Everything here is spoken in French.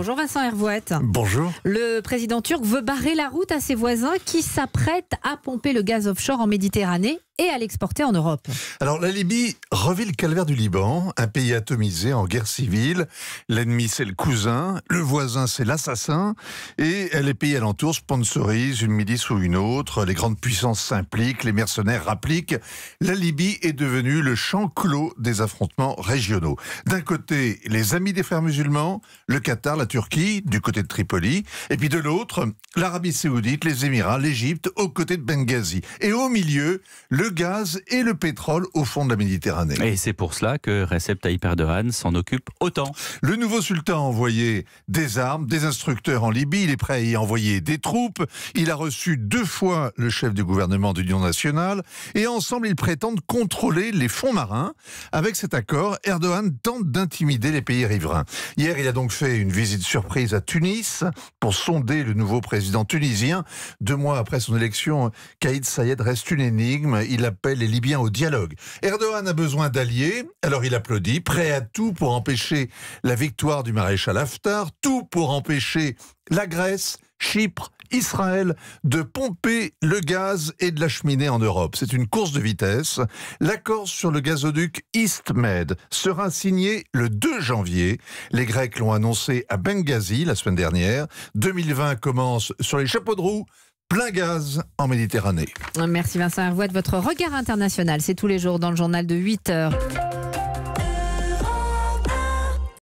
Bonjour Vincent Hervouette. Bonjour. Le président turc veut barrer la route à ses voisins qui s'apprêtent à pomper le gaz offshore en Méditerranée et à l'exporter en Europe. Alors la Libye revit le calvaire du Liban, un pays atomisé en guerre civile. L'ennemi c'est le cousin, le voisin c'est l'assassin, et les pays alentours sponsorisent une milice ou une autre, les grandes puissances s'impliquent, les mercenaires rappliquent. La Libye est devenue le champ clos des affrontements régionaux. D'un côté, les amis des frères musulmans, le Qatar, la Turquie, du côté de Tripoli, et puis de l'autre, l'Arabie saoudite, les Émirats, l'Égypte, aux côtés de Benghazi. Et au milieu, le gaz et le pétrole au fond de la Méditerranée. Et c'est pour cela que Recep Tayyip Erdogan s'en occupe autant. Le nouveau sultan a envoyé des armes, des instructeurs en Libye, il est prêt à y envoyer des troupes, il a reçu deux fois le chef du gouvernement de l'Union nationale, et ensemble ils prétendent contrôler les fonds marins. Avec cet accord, Erdogan tente d'intimider les pays riverains. Hier, il a donc fait une visite surprise à Tunis pour sonder le nouveau président tunisien. Deux mois après son élection, Kaïd Sayed reste une énigme. Il il appelle les Libyens au dialogue. Erdogan a besoin d'alliés, alors il applaudit, prêt à tout pour empêcher la victoire du maréchal Haftar, tout pour empêcher la Grèce, Chypre, Israël de pomper le gaz et de l'acheminer en Europe. C'est une course de vitesse. L'accord sur le gazoduc EastMed sera signé le 2 janvier. Les Grecs l'ont annoncé à Benghazi la semaine dernière. 2020 commence sur les chapeaux de roue plein gaz en Méditerranée. Merci Vincent vous de votre regard international. C'est tous les jours dans le journal de 8 heures.